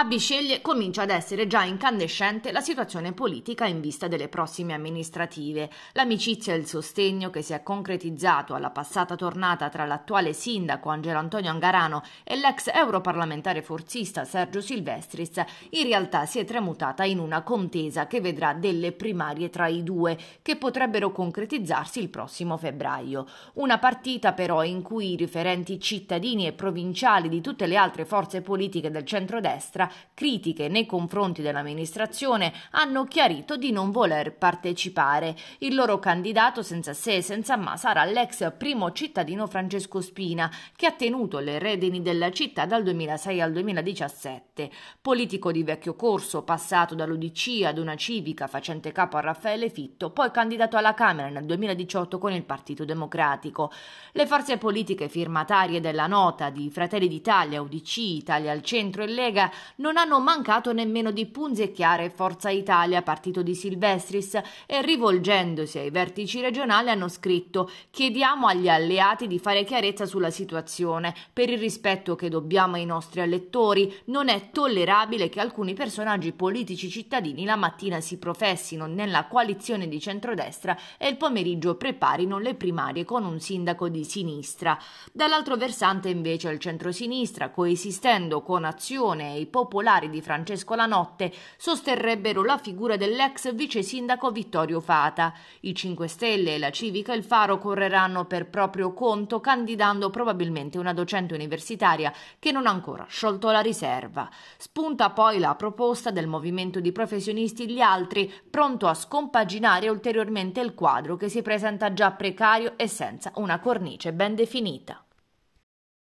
A Bisceglie comincia ad essere già incandescente la situazione politica in vista delle prossime amministrative. L'amicizia e il sostegno che si è concretizzato alla passata tornata tra l'attuale sindaco Angelo Antonio Angarano e l'ex europarlamentare forzista Sergio Silvestris in realtà si è tramutata in una contesa che vedrà delle primarie tra i due che potrebbero concretizzarsi il prossimo febbraio. Una partita però in cui i riferenti cittadini e provinciali di tutte le altre forze politiche del centrodestra critiche nei confronti dell'amministrazione, hanno chiarito di non voler partecipare. Il loro candidato senza se e senza ma sarà l'ex primo cittadino Francesco Spina, che ha tenuto le redini della città dal 2006 al 2017. Politico di vecchio corso, passato dall'Udc ad una civica facente capo a Raffaele Fitto, poi candidato alla Camera nel 2018 con il Partito Democratico. Le forze politiche firmatarie della nota di Fratelli d'Italia, Udc, Italia al Centro e Lega non hanno mancato nemmeno di punzecchiare Forza Italia, partito di Silvestris, e rivolgendosi ai vertici regionali hanno scritto chiediamo agli alleati di fare chiarezza sulla situazione, per il rispetto che dobbiamo ai nostri elettori, non è tollerabile che alcuni personaggi politici cittadini la mattina si professino nella coalizione di centrodestra e il pomeriggio preparino le primarie con un sindaco di sinistra. Dall'altro versante invece il centrosinistra, coesistendo con Azione e ipotesi, popolari di Francesco La Notte sosterrebbero la figura dell'ex vice sindaco Vittorio Fata. I 5 Stelle e la Civica Il Faro correranno per proprio conto candidando probabilmente una docente universitaria che non ha ancora sciolto la riserva. Spunta poi la proposta del movimento di professionisti Gli Altri, pronto a scompaginare ulteriormente il quadro che si presenta già precario e senza una cornice ben definita.